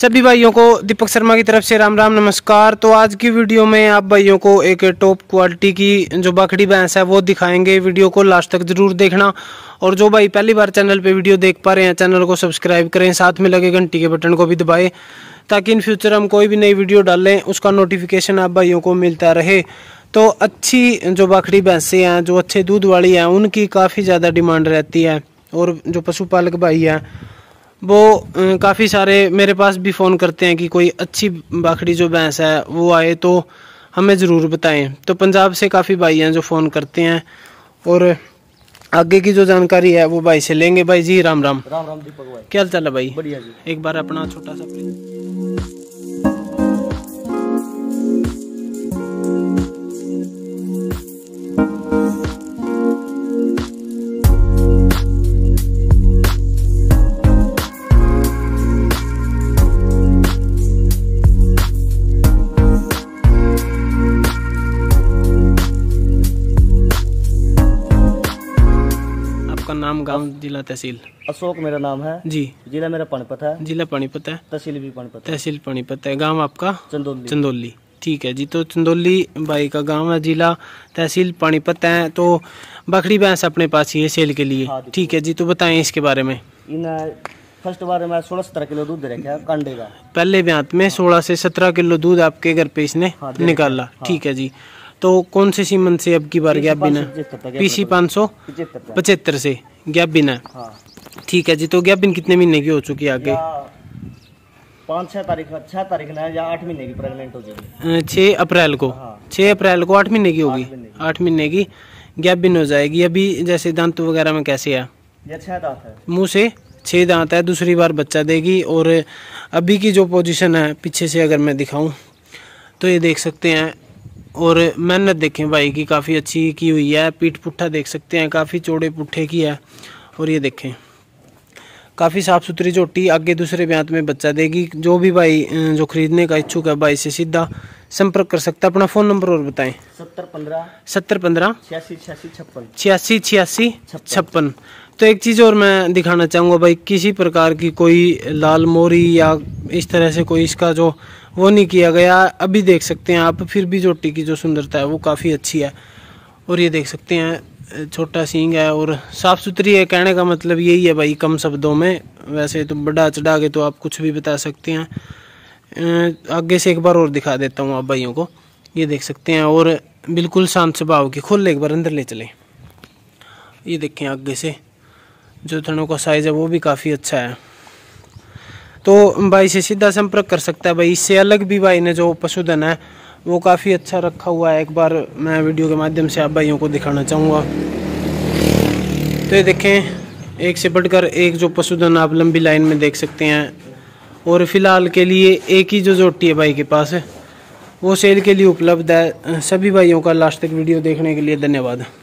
सभी भाइयों को दीपक शर्मा की तरफ से राम राम नमस्कार तो आज की वीडियो में आप भाइयों को एक टॉप क्वालिटी की जो बकरी भैंस है वो दिखाएंगे वीडियो को लास्ट तक जरूर देखना और जो भाई पहली बार चैनल पे वीडियो देख पा रहे हैं चैनल को सब्सक्राइब करें साथ में लगे घंटी के बटन को भी दबाएं ताकि इन फ्यूचर हम कोई भी नई वीडियो डालें उसका नोटिफिकेशन आप भाइयों को मिलता रहे तो अच्छी जो बाखड़ी भैंसें हैं जो अच्छे दूध वाली हैं उनकी काफ़ी ज़्यादा डिमांड रहती है और जो पशुपालक भाई हैं वो काफ़ी सारे मेरे पास भी फ़ोन करते हैं कि कोई अच्छी बाखड़ी जो भैंस है वो आए तो हमें ज़रूर बताएं तो पंजाब से काफ़ी भाई हैं जो फ़ोन करते हैं और आगे की जो जानकारी है वो भाई से लेंगे भाई जी राम राम राम राम दीपक भाई क्या हाल चाल है भाई बढ़िया जी एक बार अपना छोटा सा आपका नाम गांव जिला तहसील अशोक मेरा नाम है जी जिला मेरा पानीपत है जिला पानीपत है तहसील भी पानीपत तहसील पानीपत है गाँव आपका चंदोली चंदोली ठीक है जी तो चंदोली भाई का गांव है जिला तहसील पानीपत है तो बकरी भैंस अपने पास ही है सेल के लिए हाँ, ठीक है जी तो बताए इसके बारे में फर्स्ट बार में सोलह सत्रह किलो दूध दे कंडे का पहले ब्यात में सोलह से सत्रह किलो दूध आपके घर पे इसने हाँ, निकाला हाँ। ठीक है जी तो कौन से सीमन से अब की बार गैप बिना पीसी पाँच सौ पचहत्तर से गैप बिना हाँ। ठीक है जी तो गैप बिन कितने महीने की हो चुकी है आगे पाँच छः तारीख छः तारीख ना या आठ महीने की प्रेगनेंट हो जाएगी छः अप्रैल को हाँ। छः अप्रैल को आठ महीने की होगी आठ महीने की गैप बिन हो जाएगी अभी जैसे दांत वगैरह में कैसे है मुँह से छः दांत है दूसरी बार बच्चा देगी और अभी की जो पोजीशन है पीछे से अगर मैं दिखाऊं तो ये देख सकते हैं और मेहनत देखें भाई की काफ़ी अच्छी की हुई है पीठ पुट्ठा देख सकते हैं काफ़ी चौड़े पुट्ठे की है और ये देखें काफ़ी साफ़ सुथरी चोटी आगे दूसरे ब्यांत में बच्चा देगी जो भी भाई जो खरीदने का इच्छुक है भाई से सीधा संपर्क कर सकता है अपना फ़ोन नंबर और बताएं सत्तर पंद्रह सत्तर पंद्रह छियासी छियासी छप्पन छियासी छियासी छप्पन तो एक चीज़ और मैं दिखाना चाहूँगा भाई किसी प्रकार की कोई लाल मोरी या इस तरह से कोई इसका जो वो नहीं किया गया अभी देख सकते हैं आप फिर भी चोटी की जो सुंदरता है वो काफ़ी अच्छी है और ये देख सकते हैं छोटा सींग है और साफ़ सुथरी है कहने का मतलब यही है भाई कम शब्दों में वैसे तो बड़ा चढ़ा के तो आप कुछ भी बता सकते हैं आगे से एक बार और दिखा देता हूँ आप भाइयों को ये देख सकते हैं और बिल्कुल शांत स्वभाव की खोल एक बार अंदर ले चले ये देखें आगे से जो थनों का साइज़ है वो भी काफ़ी अच्छा है तो भाई से सीधा संपर्क कर सकता है भाई इससे अलग भी भाई ने जो पशुधन है वो काफ़ी अच्छा रखा हुआ है एक बार मैं वीडियो के माध्यम से आप भाइयों को दिखाना चाहूँगा तो ये देखें एक से बढ़कर एक जो पशुधन आप लंबी लाइन में देख सकते हैं और फिलहाल के लिए एक ही जो जोटी है भाई के पास वो सेल के लिए उपलब्ध है सभी भाइयों का लास्ट तक वीडियो देखने के लिए धन्यवाद